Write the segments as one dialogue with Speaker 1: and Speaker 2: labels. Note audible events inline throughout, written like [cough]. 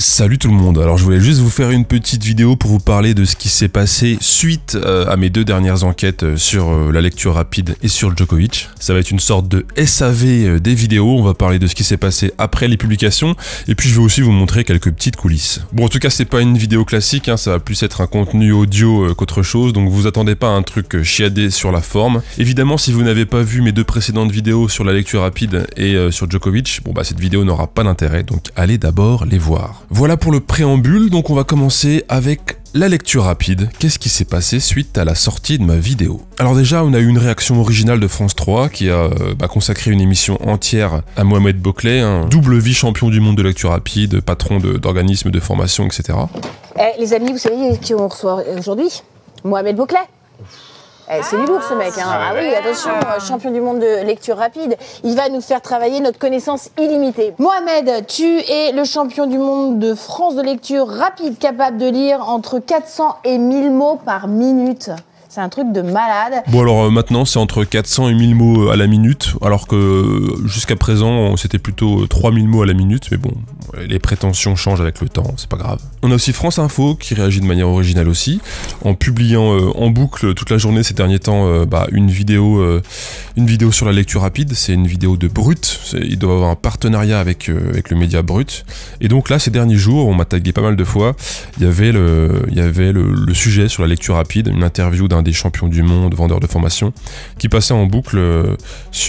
Speaker 1: Salut tout le monde, alors je voulais juste vous faire une petite vidéo pour vous parler de ce qui s'est passé suite euh, à mes deux dernières enquêtes euh, sur euh, la lecture rapide et sur Djokovic. Ça va être une sorte de SAV des vidéos, on va parler de ce qui s'est passé après les publications, et puis je vais aussi vous montrer quelques petites coulisses. Bon en tout cas c'est pas une vidéo classique, hein. ça va plus être un contenu audio qu'autre chose, donc vous attendez pas un truc chiadé sur la forme. Évidemment si vous n'avez pas vu mes deux précédentes vidéos sur la lecture rapide et sur Djokovic, bon bah cette vidéo n'aura pas d'intérêt, donc allez d'abord les voir. Voilà pour le préambule, donc on va commencer avec la lecture rapide, qu'est-ce qui s'est passé suite à la sortie de ma vidéo Alors déjà, on a eu une réaction originale de France 3 qui a euh, bah, consacré une émission entière à Mohamed Boclet, un double vice-champion du monde de lecture rapide, patron d'organismes de, formation, etc. Eh, les amis, vous savez qui on reçoit aujourd'hui Mohamed Boclet eh, c'est du lourd ce mec. Hein. Ah, ah oui, attention, euh, champion du monde de lecture rapide. Il va nous faire travailler notre connaissance illimitée. Mohamed, tu es le champion du monde de France de lecture rapide, capable de lire entre 400 et 1000 mots par minute. C'est un truc de malade. Bon, alors euh, maintenant, c'est entre 400 et 1000 mots euh, à la minute, alors que euh, jusqu'à présent, c'était plutôt 3000 mots à la minute. Mais bon, les prétentions changent avec le temps, c'est pas grave. On a aussi France Info qui réagit de manière originale aussi, en publiant en boucle toute la journée ces derniers temps bah, une, vidéo, une vidéo sur la lecture rapide. C'est une vidéo de Brut. Il doit avoir un partenariat avec, avec le média Brut. Et donc là, ces derniers jours, on m'a tagué pas mal de fois. Il y avait le, y avait le sujet sur la lecture rapide, une interview d'un un des champions du monde, vendeur de formation, qui passait en boucle euh,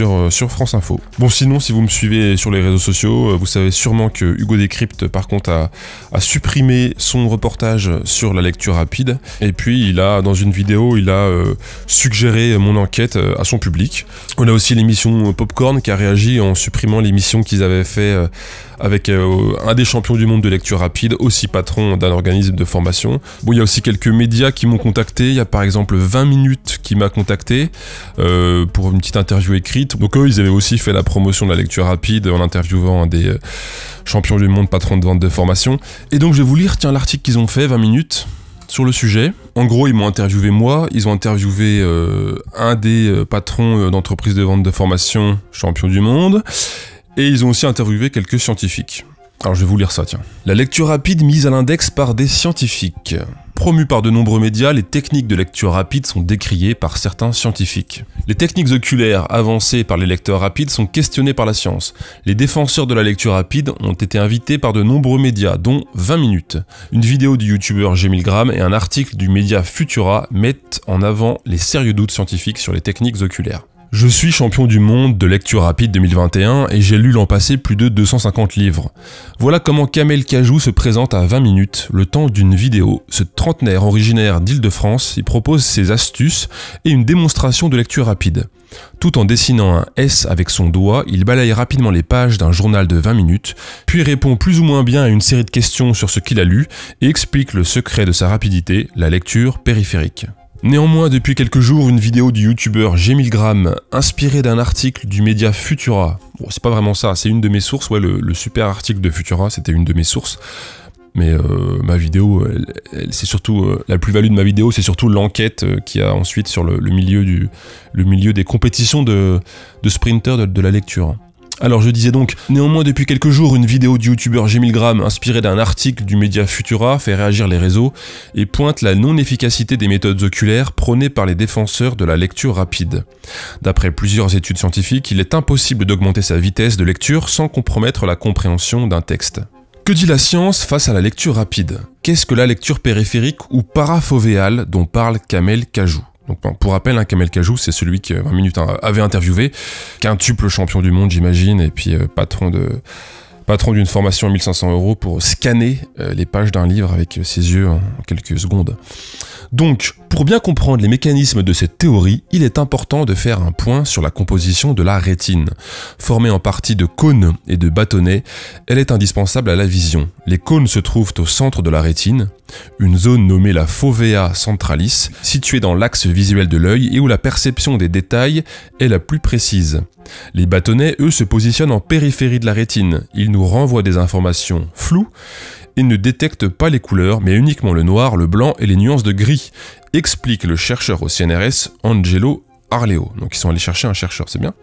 Speaker 1: euh, sur, France Info. Bon, sinon, si vous me suivez sur les réseaux sociaux, euh, vous savez sûrement que Hugo Décrypte, par contre, a, supprimé son reportage sur la lecture rapide. Et puis, il a, dans une vidéo, il a suggéré mon enquête à son public. On a aussi l'émission Popcorn qui a réagi en supprimant l'émission qu'ils avaient fait avec euh, un des champions du monde de lecture rapide, aussi patron d'un organisme de formation. Bon, il y a aussi quelques médias qui m'ont contacté. Il y a par exemple 20 minutes qui m'a contacté euh, pour une petite interview écrite. Donc eux, ils avaient aussi fait la promotion de la lecture rapide en interviewant un des euh, champions du monde, patron de vente de formation. Et donc je vais vous lire, tiens, l'article qu'ils ont fait, 20 minutes sur le sujet. En gros, ils m'ont interviewé moi, ils ont interviewé un des patrons d'entreprise de vente de formation champion du monde, et ils ont aussi interviewé quelques scientifiques. Alors je vais vous lire ça, tiens. La lecture rapide mise à l'index par des scientifiques. Promue par de nombreux médias, les techniques de lecture rapide sont décriées par certains scientifiques. Les techniques oculaires avancées par les lecteurs rapides sont questionnées par la science. Les défenseurs de la lecture rapide ont été invités par de nombreux médias, dont 20 minutes. Une vidéo du youtubeur J. et un article du média Futura mettent en avant les sérieux doutes scientifiques sur les techniques oculaires. Je suis champion du monde de lecture rapide 2021 et j'ai lu l'an passé plus de 250 livres. Voilà comment Kamel Cajou se présente à 20 minutes, le temps d'une vidéo. Ce trentenaire originaire d'Île-de-France y propose ses astuces et une démonstration de lecture rapide. Tout en dessinant un S avec son doigt, il balaye rapidement les pages d'un journal de 20 minutes, puis répond plus ou moins bien à une série de questions sur ce qu'il a lu et explique le secret de sa rapidité, la lecture périphérique. Néanmoins, depuis quelques jours, une vidéo du youtubeur j inspirée d'un article du média Futura, bon, c'est pas vraiment ça, c'est une de mes sources, ouais, le, super article de Futura, c'était une de mes sources, mais euh, ma vidéo, c'est surtout euh, la plus-value de ma vidéo, c'est surtout l'enquête euh, qui a ensuite sur le, milieu, du, milieu des compétitions de, de sprinters de la lecture. Alors je disais donc, néanmoins depuis quelques jours, une vidéo du youtubeur Gemilgram inspirée d'un article du média Futura fait réagir les réseaux et pointe la non-efficacité des méthodes oculaires prônées par les défenseurs de la lecture rapide. D'après plusieurs études scientifiques, il est impossible d'augmenter sa vitesse de lecture sans compromettre la compréhension d'un texte. Que dit la science face à la lecture rapide Qu'est-ce que la lecture périphérique ou paraphovéale dont parle Kamel Cajou donc, pour rappel, hein, Kamel Cajou, c'est celui qui, 20 euh, minutes, hein, avait interviewé, tuple champion du monde, j'imagine, et puis euh, patron de patron d'une formation à 1500 euros pour scanner euh, les pages d'un livre avec euh, ses yeux en quelques secondes. Donc, pour bien comprendre les mécanismes de cette théorie, il est important de faire un point sur la composition de la rétine. Formée en partie de cônes et de bâtonnets, elle est indispensable à la vision. Les cônes se trouvent au centre de la rétine, une zone nommée la fovea centralis, située dans l'axe visuel de l'œil et où la perception des détails est la plus précise. Les bâtonnets, eux, se positionnent en périphérie de la rétine. Ils nous renvoient des informations floues et ne détectent pas les couleurs, mais uniquement le noir, le blanc et les nuances de gris, explique le chercheur au CNRS Angelo Arleo. Donc ils sont allés chercher un chercheur, c'est bien.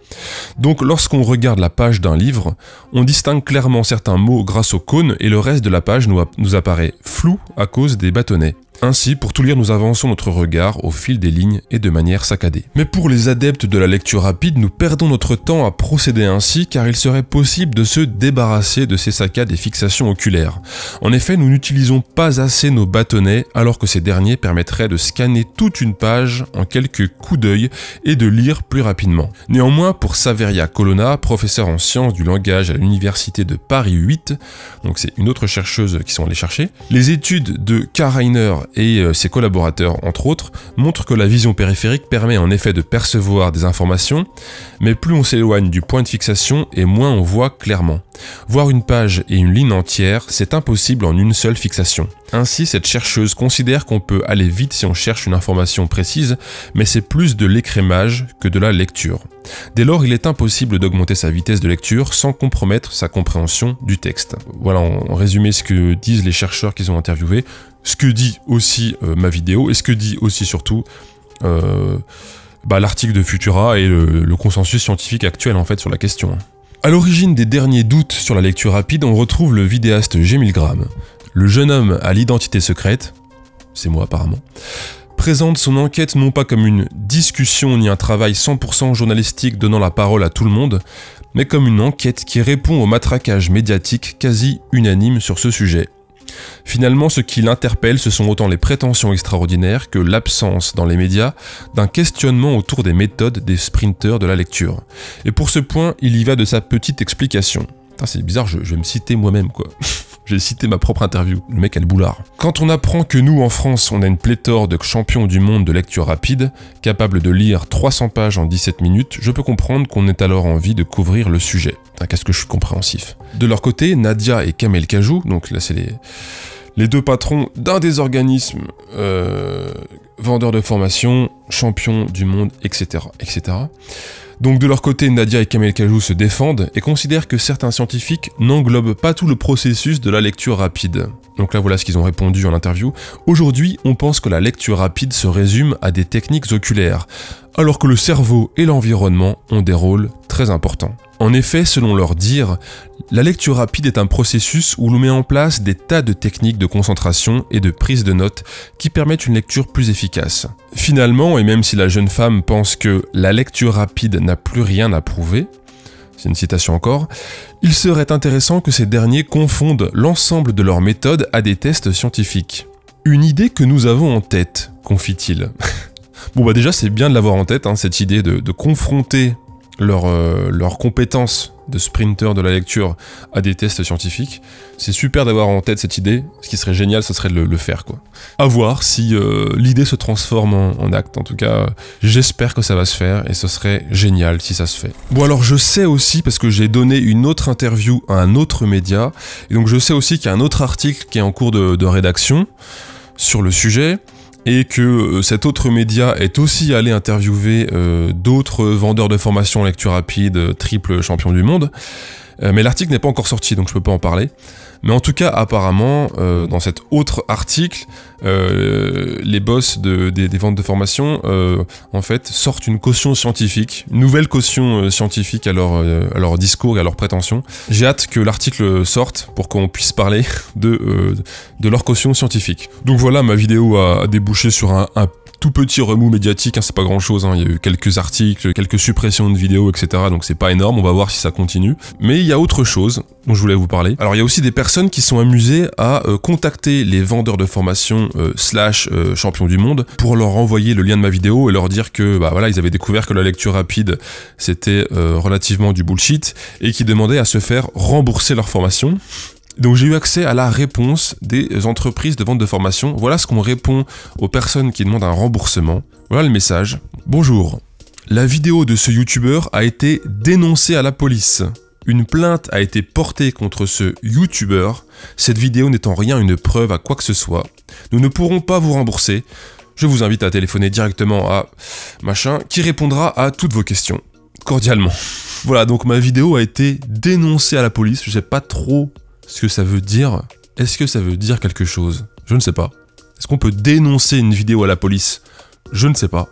Speaker 1: Donc lorsqu'on regarde la page d'un livre, on distingue clairement certains mots grâce aux cônes et le reste de la page nous, apparaît flou à cause des bâtonnets. Ainsi, pour tout lire, nous avançons notre regard au fil des lignes et de manière saccadée. Mais pour les adeptes de la lecture rapide, nous perdons notre temps à procéder ainsi car il serait possible de se débarrasser de ces saccades et fixations oculaires. En effet, nous n'utilisons pas assez nos bâtonnets alors que ces derniers permettraient de scanner toute une page en quelques coups d'œil et de lire plus rapidement. Néanmoins, pour Saveria Colonna, professeur en sciences du langage à l'université de Paris 8, donc c'est une autre chercheuse qui sont allées chercher, les études de Kariner et euh, ses collaborateurs, entre autres, montrent que la vision périphérique permet en effet de percevoir des informations, mais plus on s'éloigne du point de fixation et moins on voit clairement. Voir une page et une ligne entière, c'est impossible en une seule fixation. Ainsi, cette chercheuse considère qu'on peut aller vite si on cherche une information précise, mais c'est plus de l'écrémage que de la lecture. Dès lors, il est impossible d'augmenter sa vitesse de lecture sans compromettre sa compréhension du texte. Voilà en résumé ce que disent les chercheurs qu'ils ont interviewés, ce que dit aussi euh, ma vidéo et ce que dit aussi surtout euh, bah, l'article de Futura et le, consensus scientifique actuel en fait sur la question. À l'origine des derniers doutes sur la lecture rapide, on retrouve le vidéaste J. le jeune homme à l'identité secrète, c'est moi apparemment, présente son enquête non pas comme une discussion ni un travail 100% journalistique donnant la parole à tout le monde, mais comme une enquête qui répond au matraquage médiatique quasi unanime sur ce sujet. Finalement, ce qui l'interpelle, ce sont autant les prétentions extraordinaires que l'absence dans les médias d'un questionnement autour des méthodes des sprinteurs de la lecture. Et pour ce point, il y va de sa petite explication. C'est bizarre, je, je vais me citer moi-même quoi. [laughs] J'ai cité ma propre interview, le mec a le boulard. Quand on apprend que nous, en France, on a une pléthore de champions du monde de lecture rapide, capables de lire 300 pages en 17 minutes, je peux comprendre qu'on ait alors envie de couvrir le sujet. Qu'est-ce que je suis compréhensif. De leur côté, Nadia et Kamel Kajou, donc là c'est les deux patrons d'un des organismes euh, vendeurs de formation, champions du monde, etc., etc., donc de leur côté, Nadia et Kamel Kajou se défendent et considèrent que certains scientifiques n'englobent pas tout le processus de la lecture rapide. Donc là voilà ce qu'ils ont répondu en interview. Aujourd'hui, on pense que la lecture rapide se résume à des techniques oculaires, alors que le cerveau et l'environnement ont des rôles très importants. En effet, selon leur dire, la lecture rapide est un processus où l'on met en place des tas de techniques de concentration et de prise de notes qui permettent une lecture plus efficace. Finalement, et même si la jeune femme pense que la lecture rapide n'a plus rien à prouver, c'est une citation encore, il serait intéressant que ces derniers confondent l'ensemble de leurs méthodes à des tests scientifiques. Une idée que nous avons en tête, confie-t-il. [laughs] bon bah déjà c'est bien de l'avoir en tête, hein, cette idée de confronter euh, leur, compétence de sprinter de la lecture à des tests scientifiques. C'est super d'avoir en tête cette idée. Ce qui serait génial, ce serait de le, faire, quoi. À voir si euh, l'idée se transforme en, acte. En tout cas, j'espère que ça va se faire et ce serait génial si ça se fait. Bon, alors je sais aussi, parce que j'ai donné une autre interview à un autre média, et donc je sais aussi qu'il y a un autre article qui est en cours de rédaction sur le sujet et que euh, cet autre média est aussi allé interviewer euh, d'autres vendeurs de formation lecture rapide, euh, triple champion du monde. mais l'article n'est pas encore sorti, donc je peux pas en parler. Mais en tout cas, apparemment, euh, dans cet autre article, euh, les boss des, ventes de formation, euh, en fait, sortent une caution scientifique, une nouvelle caution scientifique à leur, discours et à leur prétentions. J'ai hâte que l'article sorte pour qu'on puisse parler [laughs] de, leur caution scientifique. Donc voilà, ma vidéo a, débouché sur un, un tout petit remous médiatique, hein, c'est pas grand chose, hein. il y a eu quelques articles, quelques suppressions de vidéos, etc. Donc c'est pas énorme, on va voir si ça continue. Mais il y a autre chose dont je voulais vous parler. Alors il y a aussi des personnes qui sont amusées à euh, contacter les vendeurs de formation euh, slash champion euh, champions du monde pour leur envoyer le lien de ma vidéo et leur dire que bah voilà ils avaient découvert que la lecture rapide c'était relativement du bullshit et qui demandaient à se faire rembourser leur formation. Donc j'ai eu accès à la réponse des entreprises de vente de formation. Voilà ce qu'on répond aux personnes qui demandent un remboursement. Voilà le message. Bonjour. La vidéo de ce youtubeur a été dénoncée à la police. Une plainte a été portée contre ce youtubeur, cette vidéo n'étant rien une preuve à quoi que ce soit. Nous ne pourrons pas vous rembourser. Je vous invite à téléphoner directement à machin qui répondra à toutes vos questions. Cordialement. [laughs] Voilà, donc ma vidéo a été dénoncée à la police. Je sais pas trop est-ce que ça veut dire Est-ce que ça veut dire quelque chose Je ne sais pas. Est-ce qu'on peut dénoncer une vidéo à la police Je ne sais pas.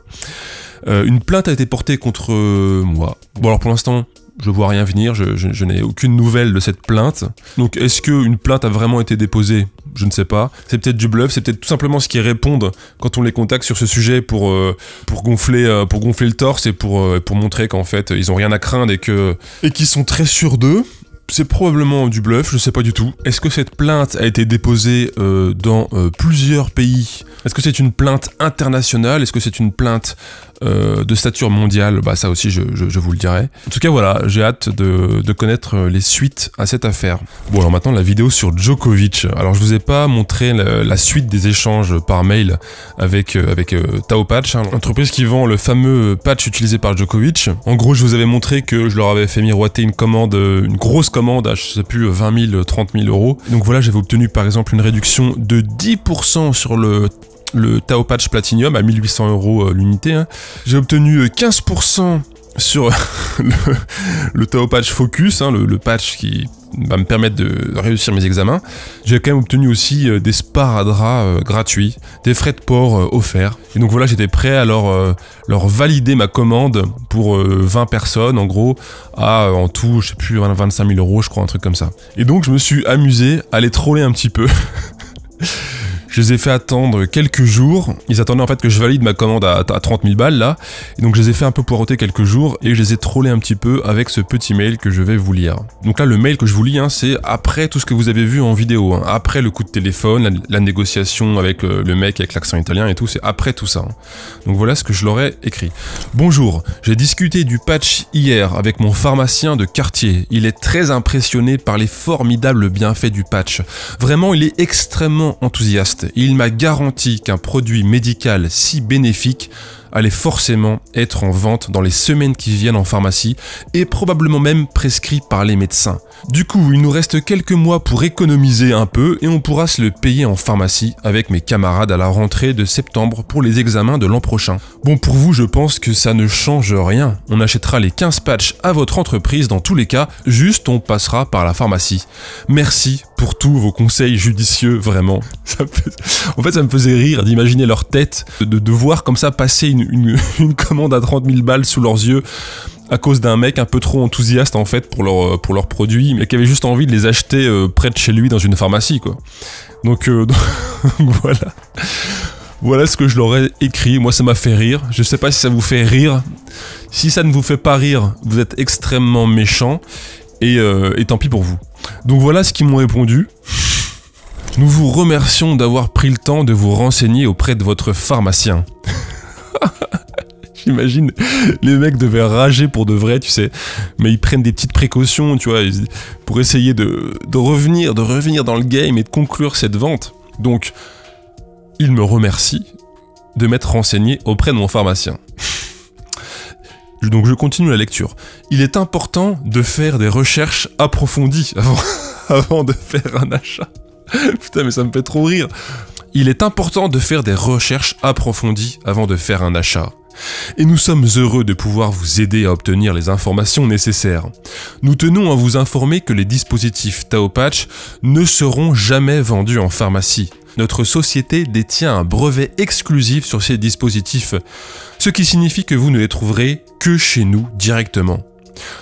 Speaker 1: Euh, une plainte a été portée contre euh, moi. Bon alors pour l'instant, je vois rien venir, je, n'ai aucune nouvelle de cette plainte. Donc est-ce qu'une plainte a vraiment été déposée Je ne sais pas. C'est peut-être du bluff, c'est peut-être tout simplement ce qu'ils répondent quand on les contacte sur ce sujet pour, euh, pour, gonfler, pour gonfler le torse et pour, pour montrer qu'en fait ils n'ont rien à craindre et qu'ils et qu'ils sont très sûrs d'eux c'est probablement du bluff, je sais pas du tout. Est-ce que cette plainte a été déposée euh, dans euh, plusieurs pays Est-ce que c'est une plainte internationale Est-ce que c'est une plainte euh, de stature mondiale, bah ça aussi je, vous le dirai. En tout cas voilà, j'ai hâte de, connaître euh, les suites à cette affaire. Bon alors maintenant la vidéo sur Djokovic. Alors je vous ai pas montré la, suite des échanges par mail avec, euh, avec Tao Patch, l'entreprise hein, qui vend le fameux patch utilisé par Djokovic. En gros je vous avais montré que je leur avais fait miroiter une commande, une grosse commande à je sais plus 20 000, 30 000 euros. Donc voilà j'avais obtenu par exemple une réduction de 10% sur le le Tao Patch Platinum à 1800 euros euh, l'unité. Hein. J'ai obtenu 15% euh, sur [laughs] le, Tao Patch Focus, hein, le, patch qui va me permettre de réussir mes examens. J'ai quand même obtenu aussi euh, des sparadraps gratuits, des frais de port offerts. Et donc voilà, j'étais prêt à leur, valider ma commande pour 20 personnes, en gros, à en tout, je sais plus, 25 000 euros, je crois, un truc comme ça. Et donc je me suis amusé à les troller un petit peu. [laughs] Je les ai fait attendre quelques jours. Ils attendaient en fait que je valide ma commande à, 30 000 balles là. Et donc je les ai fait un peu poireauter quelques jours et je les ai trollés un petit peu avec ce petit mail que je vais vous lire. Donc là, le mail que je vous lis, hein, c'est après tout ce que vous avez vu en vidéo. Hein. Après le coup de téléphone, la, négociation avec euh, le mec avec l'accent italien et tout, c'est après tout ça. Hein. Donc voilà ce que je leur ai écrit. Bonjour, j'ai discuté du patch hier avec mon pharmacien de quartier. Il est très impressionné par les formidables bienfaits du patch. Vraiment, il est extrêmement enthousiaste il m'a garanti qu'un produit médical si bénéfique allait forcément être en vente dans les semaines qui viennent en pharmacie et probablement même prescrit par les médecins. Du coup, il nous reste quelques mois pour économiser un peu et on pourra se le payer en pharmacie avec mes camarades à la rentrée de septembre pour les examens de l'an prochain. Bon, pour vous, je pense que ça ne change rien. On achètera les 15 patchs à votre entreprise dans tous les cas, juste on passera par la pharmacie. Merci pour tous vos conseils judicieux, vraiment. En fait, ça me faisait rire d'imaginer leur tête, de, de voir comme ça passer une, [laughs] une, commande à 30 000 balles sous leurs yeux à cause d'un mec un peu trop enthousiaste en fait pour leurs euh, pour leur produits, mais qui avait juste envie de les acheter euh, près de chez lui dans une pharmacie quoi. Euh, [laughs] donc, voilà. Voilà ce que je leur ai écrit. Moi, ça m'a fait rire. Je sais pas si ça vous fait rire. Si ça ne vous fait pas rire, vous êtes extrêmement méchant. Et, et tant pis pour vous. Donc voilà ce qu'ils m'ont répondu. Nous vous remercions d'avoir pris le temps de vous renseigner auprès de votre pharmacien. [laughs] [laughs] J'imagine, les mecs devaient rager pour de vrai, tu sais. Mais ils prennent des petites précautions, tu vois, pour essayer de, revenir, de revenir dans le game et de conclure cette vente. Donc, il me remercie de m'être renseigné auprès de mon pharmacien. [laughs] Donc je continue la lecture. Il est important de faire des recherches approfondies avant, [laughs] avant de faire un achat. Putain, mais ça me fait trop rire il est important de faire des recherches approfondies avant de faire un achat. Et nous sommes heureux de pouvoir vous aider à obtenir les informations nécessaires. Nous tenons à vous informer que les dispositifs TaoPatch ne seront jamais vendus en pharmacie. Notre société détient un brevet exclusif sur ces dispositifs, ce qui signifie que vous ne les trouverez que chez nous directement.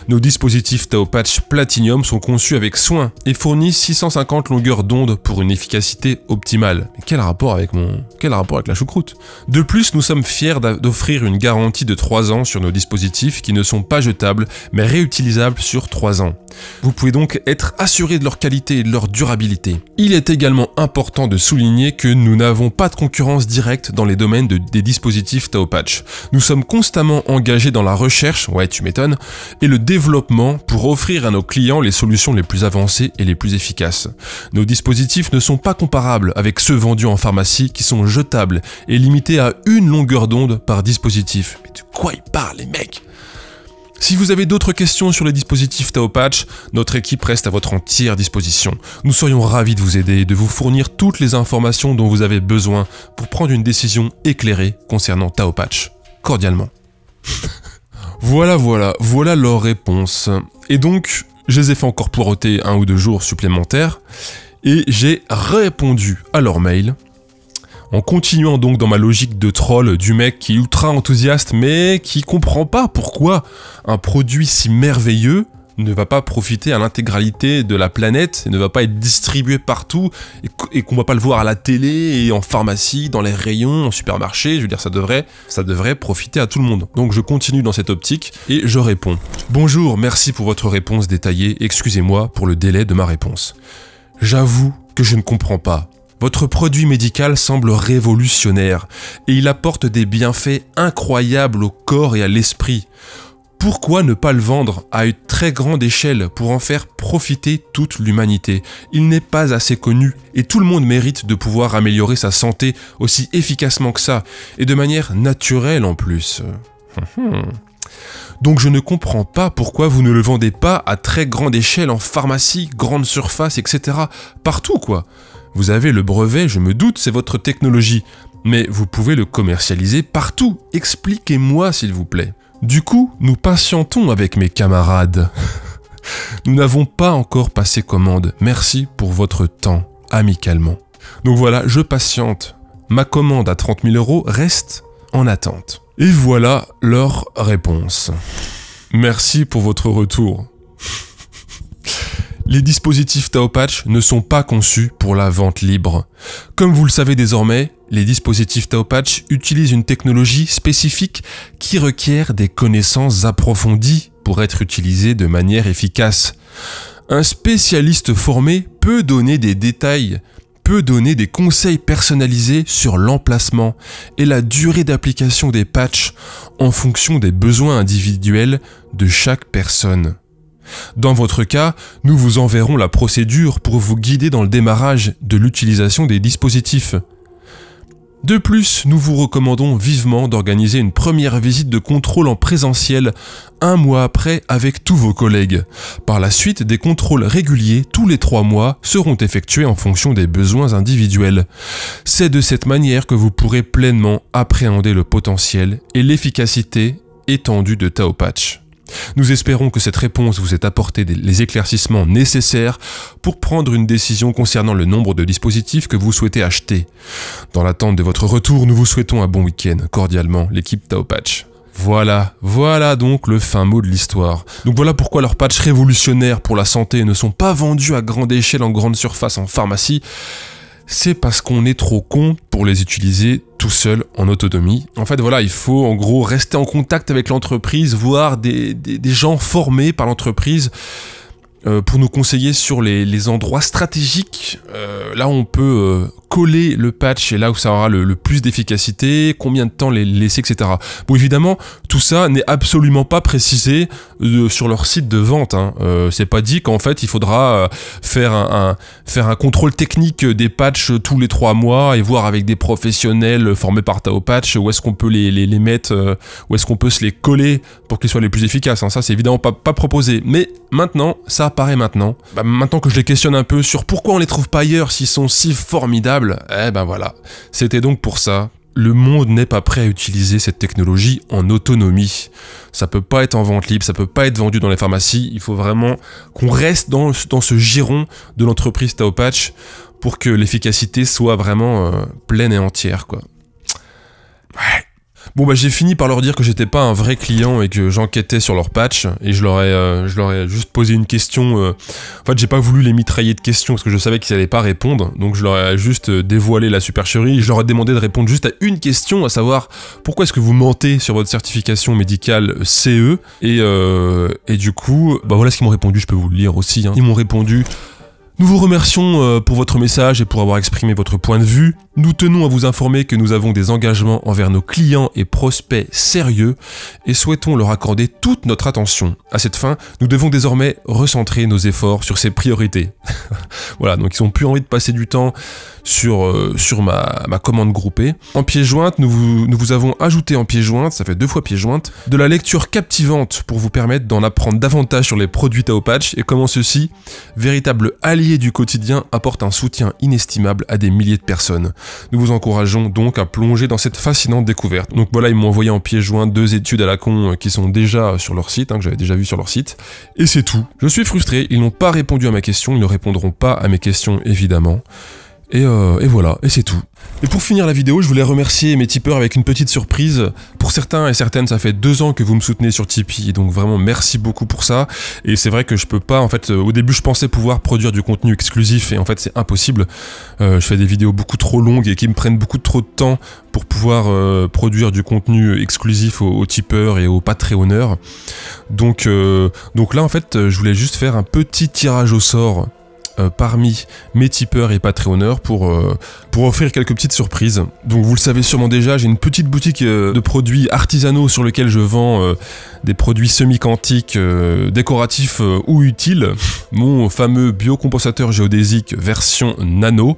Speaker 1: Nos dispositifs Taopatch Platinum sont conçus avec soin et fournissent 650 longueurs d'onde pour une efficacité optimale. quel rapport avec mon... quel rapport avec la choucroute De plus, nous sommes fiers d'offrir une garantie de 3 ans sur nos dispositifs qui ne sont pas jetables mais réutilisables sur 3 ans. Vous pouvez donc être assuré de leur qualité et de leur durabilité. Il est également important de souligner que nous n'avons pas de concurrence directe dans les domaines des dispositifs Taopatch. Nous sommes constamment engagés dans la recherche, ouais tu m'étonnes, et le développement pour offrir à nos clients les solutions les plus avancées et les plus efficaces. Nos dispositifs ne sont pas comparables avec ceux vendus en pharmacie qui sont jetables et limités à une longueur d'onde par dispositif. Mais de quoi ils parlent les mecs si vous avez d'autres questions sur les dispositifs TaoPatch, notre équipe reste à votre entière disposition. Nous serions ravis de vous aider et de vous fournir toutes les informations dont vous avez besoin pour prendre une décision éclairée concernant TaoPatch. Cordialement. [laughs] Voilà, voilà, voilà leur réponse. Et donc, je les ai fait encore poireauter un ou deux jours supplémentaires, et j'ai répondu à leur mail, en continuant donc dans ma logique de troll du mec qui est ultra enthousiaste mais qui comprend pas pourquoi un produit si merveilleux ne va pas profiter à l'intégralité de la planète, et ne va pas être distribué partout et et qu'on va pas le voir à la télé et en pharmacie, dans les rayons, en supermarché, je veux dire ça devrait, ça devrait profiter à tout le monde. Donc je continue dans cette optique et je réponds. Bonjour, merci pour votre réponse détaillée, excusez-moi pour le délai de ma réponse. J'avoue que je ne comprends pas. Votre produit médical semble révolutionnaire et il apporte des bienfaits incroyables au corps et à l'esprit. Pourquoi ne pas le vendre à une très grande échelle pour en faire profiter toute l'humanité Il n'est pas assez connu et tout le monde mérite de pouvoir améliorer sa santé aussi efficacement que ça, et de manière naturelle en plus. Donc je ne comprends pas pourquoi vous ne le vendez pas à très grande échelle en pharmacie, grande surface, etc. Partout quoi. Vous avez le brevet, je me doute, c'est votre technologie. Mais vous pouvez le commercialiser partout. Expliquez-moi s'il vous plaît. Du coup, nous patientons avec mes camarades. [laughs] nous n'avons pas encore passé commande. Merci pour votre temps, amicalement. Donc voilà, je patiente. Ma commande à 30 000 euros reste en attente. Et voilà leur réponse. Merci pour votre retour. [laughs] Les dispositifs Taopatch ne sont pas conçus pour la vente libre. Comme vous le savez désormais, les dispositifs Taopatch utilisent une technologie spécifique qui requiert des connaissances approfondies pour être utilisés de manière efficace. Un spécialiste formé peut donner des détails, peut donner des conseils personnalisés sur l'emplacement et la durée d'application des patchs en fonction des besoins individuels de chaque personne. Dans votre cas, nous vous enverrons la procédure pour vous guider dans le démarrage de l'utilisation des dispositifs. De plus, nous vous recommandons vivement d'organiser une première visite de contrôle en présentiel un mois après avec tous vos collègues. Par la suite, des contrôles réguliers tous les trois mois seront effectués en fonction des besoins individuels. C'est de cette manière que vous pourrez pleinement appréhender le potentiel et l'efficacité étendue de Taopatch. Nous espérons que cette réponse vous ait apporté les éclaircissements nécessaires pour prendre une décision concernant le nombre de dispositifs que vous souhaitez acheter. Dans l'attente de votre retour, nous vous souhaitons un bon week-end. Cordialement, l'équipe Taopatch. Voilà, voilà donc le fin mot de l'histoire. Donc voilà pourquoi leurs patchs révolutionnaires pour la santé ne sont pas vendus à grande échelle en grande surface en pharmacie, c'est parce qu'on est trop con pour les utiliser tout seul en autonomie. En fait, voilà, il faut en gros rester en contact avec l'entreprise, voir des, des gens formés par l'entreprise euh, pour nous conseiller sur les, endroits stratégiques, euh, là on peut euh, coller le patch et là où ça aura le, plus d'efficacité, combien de temps les laisser, etc. Bon évidemment, tout ça n'est absolument pas précisé sur leur site de vente. Hein. C'est pas dit qu'en fait il faudra faire un, faire un contrôle technique des patchs tous les trois mois et voir avec des professionnels formés par Tao Patch où est-ce qu'on peut les, les, mettre, où est-ce qu'on peut se les coller pour qu'ils soient les plus efficaces. Hein. Ça c'est évidemment pas, pas proposé. Mais maintenant, ça apparaît maintenant. Bah, maintenant que je les questionne un peu sur pourquoi on les trouve pas ailleurs s'ils sont si formidables, eh ben voilà. C'était donc pour ça. Le monde n'est pas prêt à utiliser cette technologie en autonomie. Ça peut pas être en vente libre, ça peut pas être vendu dans les pharmacies. Il faut vraiment qu'on reste dans, dans, ce giron de l'entreprise Taopatch pour que l'efficacité soit vraiment euh, pleine et entière, quoi. Ouais. Bon bah j'ai fini par leur dire que j'étais pas un vrai client et que j'enquêtais sur leur patch et je leur ai, euh, je leur ai juste posé une question. Euh, en fait j'ai pas voulu les mitrailler de questions parce que je savais qu'ils allaient pas répondre donc je leur ai juste euh, dévoilé la supercherie. Je leur ai demandé de répondre juste à une question à savoir pourquoi est-ce que vous mentez sur votre certification médicale CE et, et du coup bah voilà ce qu'ils m'ont répondu je peux vous le lire aussi. Hein. Ils m'ont répondu nous vous remercions euh, pour votre message et pour avoir exprimé votre point de vue. Nous tenons à vous informer que nous avons des engagements envers nos clients et prospects sérieux et souhaitons leur accorder toute notre attention. À cette fin, nous devons désormais recentrer nos efforts sur ces priorités. [laughs] voilà, donc ils n'ont plus envie de passer du temps sur, euh, ma, commande groupée. En pied jointe, nous vous, avons ajouté en pied jointe, ça fait deux fois pied jointe, de la lecture captivante pour vous permettre d'en apprendre davantage sur les produits Tao Patch et comment ceux-ci, véritables alliés du quotidien, apporte un soutien inestimable à des milliers de personnes. Nous vous encourageons donc à plonger dans cette fascinante découverte. Donc voilà, ils m'ont envoyé en pied jointe deux études à la con euh, qui sont déjà sur leur site, hein, que j'avais déjà vu sur leur site, et c'est tout. Je suis frustré, ils n'ont pas répondu à ma question, ils ne répondront pas à mes questions évidemment. Euh, et, voilà, et c'est tout. Et pour finir la vidéo, je voulais remercier mes tipeurs avec une petite surprise. Pour certains et certaines, ça fait deux ans que vous me soutenez sur Tipeee, donc vraiment merci beaucoup pour ça. Et c'est vrai que je peux pas, en fait, euh, au début je pensais pouvoir produire du contenu exclusif, et en fait c'est impossible. Euh, je fais des vidéos beaucoup trop longues et qui me prennent beaucoup trop de temps pour pouvoir produire du contenu exclusif aux, tipeurs et aux Patreonneurs. Donc, donc là, en fait, je voulais juste faire un petit tirage au sort euh, parmi mes tipeurs et Patreonneurs pour, euh, pour offrir quelques petites surprises. Donc vous le savez sûrement déjà, j'ai une petite boutique euh, de produits artisanaux sur lequel je vends des produits semi-quantiques, décoratifs ou utiles, mon fameux biocompensateur géodésique version nano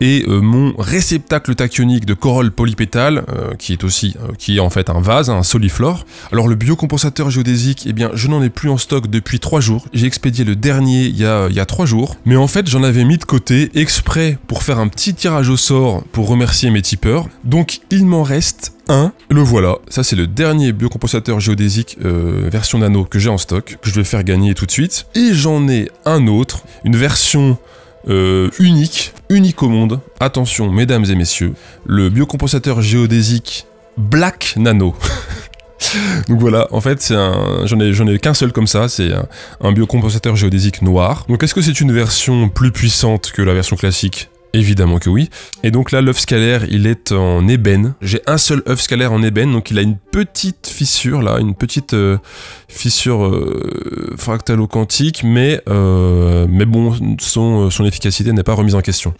Speaker 1: et mon réceptacle tachyonique de corolle polypétale qui est aussi qui est en fait un vase, un soliflore. Alors le biocompensateur géodésique, eh bien je n'en ai plus en stock depuis 3 jours. J'ai expédié le dernier il y a, il y a 3 jours. Et en fait, j'en avais mis de côté exprès pour faire un petit tirage au sort pour remercier mes tipeurs. Donc il m'en reste un. Le voilà. Ça, c'est le dernier biocompensateur géodésique euh, version nano que j'ai en stock, que je vais faire gagner tout de suite. Et j'en ai un autre, une version euh, unique, unique au monde. Attention, mesdames et messieurs, le biocompensateur géodésique Black Nano. [laughs] [laughs] Donc voilà, en fait, j'en ai, ai qu'un seul comme ça, c'est un, biocompensateur géodésique noir. Donc est-ce que c'est une version plus puissante que la version classique Évidemment que oui. Et donc là, l'œuf scalaire, il est en ébène. J'ai un seul œuf scalaire en ébène, donc il a une petite fissure là, une petite euh, fissure euh, fractalo-quantique, mais, euh, mais bon, son, euh, son efficacité n'est pas remise en question.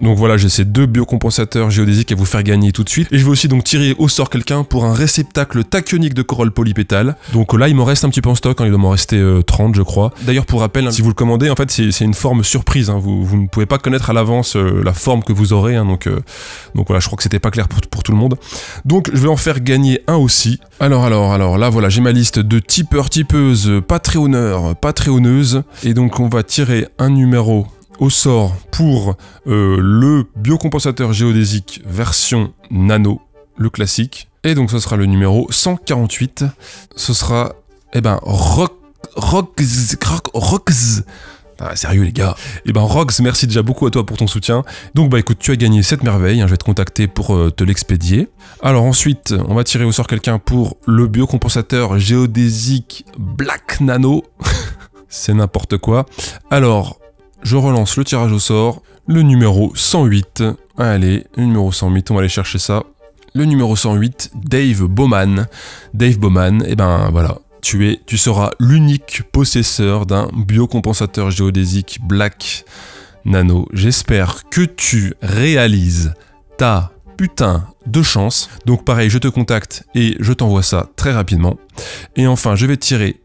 Speaker 1: Donc voilà, j'ai ces deux biocompensateurs géodésiques à vous faire gagner tout de suite. Et je vais aussi donc tirer au sort quelqu'un pour un réceptacle tachyonique de corolle polypétale. Donc là, il m'en reste un petit peu en stock, hein, il doit m'en rester 30, euh, je crois. D'ailleurs, pour rappel, hein, si vous le commandez, en fait, c'est une forme surprise. Hein. vous, ne pouvez pas connaître à l'avance la forme que vous aurez. donc, donc voilà, je crois que c'était pas clair pour, pour tout le monde. Donc je vais en faire gagner un aussi. Alors, alors, alors, là voilà, j'ai ma liste de tipeurs, tipeuses, très honneuses. Et donc, on va tirer un numéro au sort pour euh, le biocompensateur géodésique version nano, le classique. Et donc, ce sera le numéro 148. Ce sera, eh ben, Rox. Rox. Rox. Ah, sérieux les gars. Et eh ben Rox, merci déjà beaucoup à toi pour ton soutien. Donc bah écoute, tu as gagné cette merveille, hein, je vais te contacter pour euh, te l'expédier. Alors ensuite, on va tirer au sort quelqu'un pour le biocompensateur géodésique Black Nano. [laughs] C'est n'importe quoi. Alors, je relance le tirage au sort, le numéro 108. Allez, numéro 108, on va aller chercher ça. Le numéro 108, Dave Bowman. Dave Bowman, et eh ben voilà, tu, es, tu seras l'unique possesseur d'un biocompensateur géodésique Black Nano. J'espère que tu réalises ta putain de chance. Donc pareil, je te contacte et je t'envoie ça très rapidement. Et enfin, je vais tirer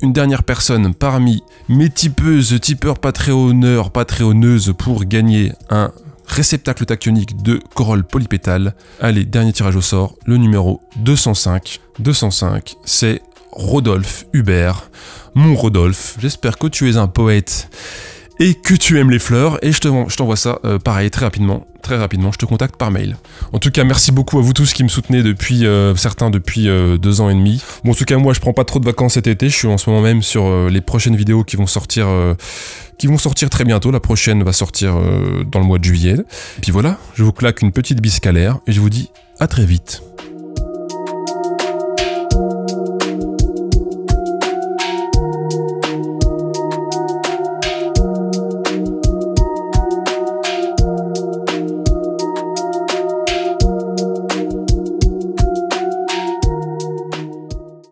Speaker 1: une dernière personne parmi mes tipeuses, tipeurs patreonneurs, patreonneuses pour gagner un réceptacle tactonique de corolle polypétale. Allez, dernier tirage au sort, le numéro 205. 205, c'est Rodolphe Hubert. Mon Rodolphe, j'espère que tu es un poète et que tu aimes les fleurs. Et je t'envoie ça, euh, pareil, très rapidement. Très rapidement, je te contacte par mail. En tout cas, merci beaucoup à vous tous qui me soutenez depuis, euh, certains depuis euh, deux ans et demi. Bon, en tout cas, moi, je prends pas trop de vacances cet été. Je suis en ce moment même sur les prochaines vidéos qui vont sortir, qui vont sortir très bientôt. La prochaine va sortir dans le mois de juillet. Et puis voilà, je vous claque une petite biscalaire et je vous dis à très vite.